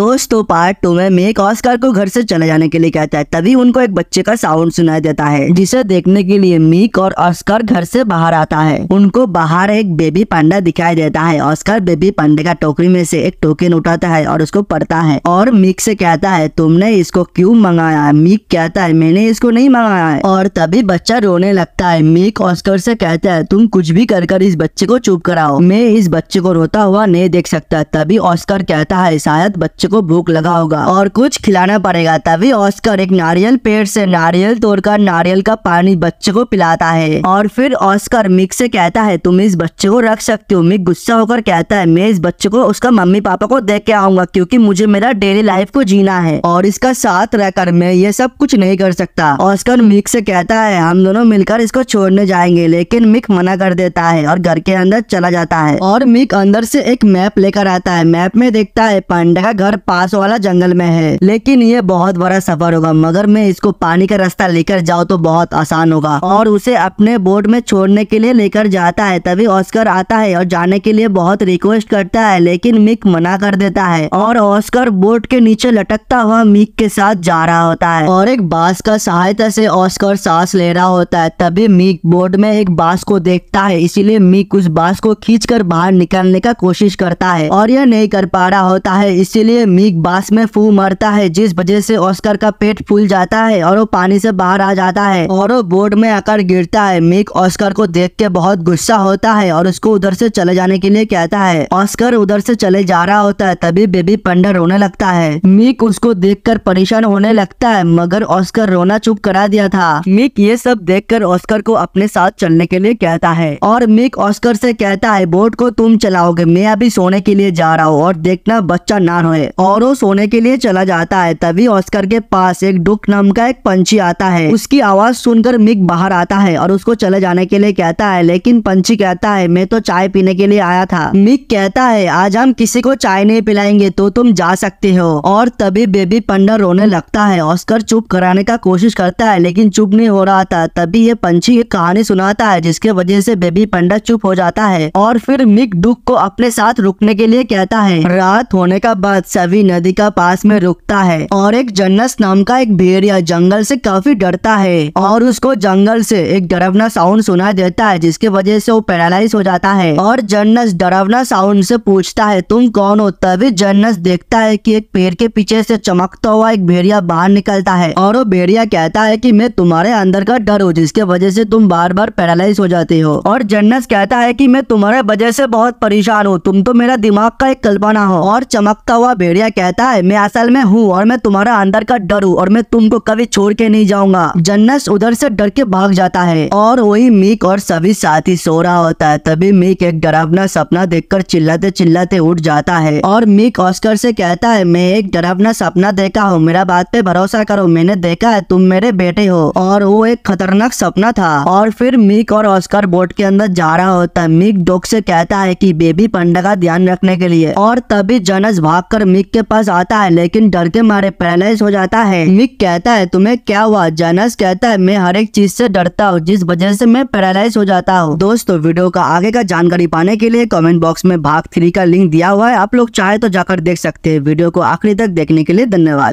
दोस्तों part two में make Oscar को घर से चले जाने के लिए कहता है तभी उनको एक बच्चे का साउंड सुनाई देता है जिसे देखने के लिए मीक और ऑस्कर घर से बाहर आता है उनको बाहर एक बेबी पांडा दिखाई देता है ऑस्कर बेबी पांडे का टोकरी में से एक टोकन उठाता है और उसको पढ़ता है और मीक से कहता है तुमने इसको क्यूँ मंगाया है मीक कहता है मैंने इसको नहीं मंगाया है और तभी बच्चा रोने लगता है मीक ऑस्कर से कहता है तुम कुछ भी कर कर इस बच्चे को चुप कराओ मैं इस बच्चे को रोता हुआ नहीं देख सकता तभी ऑस्कर कहता है शायद बच्चे को भूख लगा होगा और कुछ खिलाना पड़ेगा तभी ऑस्कर एक नारियल पेड़ से नारियल तोड़कर नारियल का पानी बच्चे को पिलाता है और फिर ऑस्कर मिक से कहता है तुम इस बच्चे को रख सकते हो मिक गुस्सा होकर कहता है मैं इस बच्चे को उसका मम्मी पापा को देख के आऊंगा क्योंकि मुझे मेरा डेली लाइफ को जीना है और इसका साथ रहकर मैं ये सब कुछ नहीं कर सकता ऑस्कर मिक से कहता है हम दोनों मिलकर इसको छोड़ने जाएंगे लेकिन मिक मना कर देता है और घर के अंदर चला जाता है और मिक अंदर से एक मैप लेकर आता है मैप में देखता है पांडा का घर पास वाला जंगल में है लेकिन ये बहुत बड़ा सफर होगा मगर मैं इसको पानी का रास्ता लेकर जाओ तो बहुत आसान होगा और उसे अपने बोट में छोड़ने के लिए लेकर जाता है तभी ऑस्कर आता है और जाने के लिए बहुत रिक्वेस्ट करता है लेकिन मिक मना कर देता है और ऑस्कर बोट के नीचे लटकता हुआ मिक के साथ जा रहा होता है और एक बास का सहायता से ऑस्कर सांस ले रहा होता है तभी मिक बोट में एक बास को देखता है इसीलिए मिक उस बास को खींच कर बाहर निकालने का कोशिश करता है और यह नहीं कर पा रहा होता है इसीलिए लिए मीक बास में फू मरता है जिस वजह से ऑस्कर का पेट फूल जाता है और वो पानी से बाहर आ जाता है और वो बोर्ड में आकर गिरता है मीक ऑस्कर को देख के बहुत गुस्सा होता है और उसको उधर से चले जाने के लिए कहता है ऑस्कर उधर से चले जा रहा होता है तभी बेबी पंडा रोने लगता है मीक उसको देख परेशान होने लगता है मगर ऑस्कर रोना चुप करा दिया था मिक ये सब देख ऑस्कर को अपने साथ चलने के लिए कहता है और मिक ऑस्कर से कहता है बोट को तुम चलाओगे मैं अभी सोने के लिए जा रहा हूँ और देखना बच्चा ना रोए और वो सोने के लिए चला जाता है तभी ऑस्कर के पास एक डुक नाम का एक पंछी आता है उसकी आवाज सुनकर मिक बाहर आता है और उसको चले जाने के लिए कहता है लेकिन पंछी कहता है मैं तो चाय पीने के लिए आया था मिक कहता है आज हम किसी को चाय नहीं पिलाएंगे तो तुम जा सकते हो और तभी बेबी पंडा रोने लगता है ऑस्कर चुप कराने का कोशिश करता है लेकिन चुप नहीं हो रहा था तभी ये पंछी एक कहानी सुनाता है जिसके वजह से बेबी पंडा चुप हो जाता है और फिर मिक डुक को अपने साथ रुकने के लिए कहता है रात होने का बाद सभी नदी का पास में रुकता है और एक जन्नस नाम का एक भेड़िया जंगल से काफी डरता है और उसको जंगल से एक डरावना साउंड सुनाई देता है जिसके वजह से वो पैरालाइज हो जाता है और जन्नस डरावना साउंड से पूछता है तुम कौन हो तभी जन्नस देखता है की एक पेड़ के पीछे से चमकता हुआ एक भेड़िया बाहर निकलता है और वो भेड़िया कहता है की मैं तुम्हारे अंदर का डर हूँ जिसके वजह से तुम बार बार पैरालाइज हो जाते हो और जन्नस कहता है की मैं तुम्हारे वजह से बहुत परेशान हूँ तुम तो मेरा दिमाग का एक कल्पना हो और चमकता हुआ भेड़िया कहता है मैं असल में हूँ और मैं तुम्हारा अंदर का डर हूँ और मैं तुमको कभी छोड़ के नहीं जाऊंगा जन्नस उधर से डर के भाग जाता है और वही मीक और सभी साथी सो रहा होता है तभी मीक एक डरावना सपना देख चिल्लाते चिल्लाते उठ जाता है और मीक ऑस्कर से कहता है मैं एक डरावना सपना देखा हूँ मेरा बात पे भरोसा करो मैंने देखा है तुम मेरे बेटे हो और वो एक खतरनाक सपना था और फिर मीक और ऑस्कर बोट के अंदर जा रहा होता है मीक डॉग से कहता है की बेबी पंडा का ध्यान रखने के लिए और तभी जनस भाग कर मीक निक के पास आता है लेकिन डर के मारे पैरालाइज हो जाता है निक कहता है तुम्हें क्या हुआ जानस कहता है मैं हर एक चीज से डरता हूँ जिस वजह से मैं पैरालाइज हो जाता हूँ दोस्तों वीडियो का आगे का जानकारी पाने के लिए कमेंट बॉक्स में भाग थ्री का लिंक दिया हुआ है आप लोग चाहे तो जाकर देख सकते हैं वीडियो को आखिरी तक देखने के लिए धन्यवाद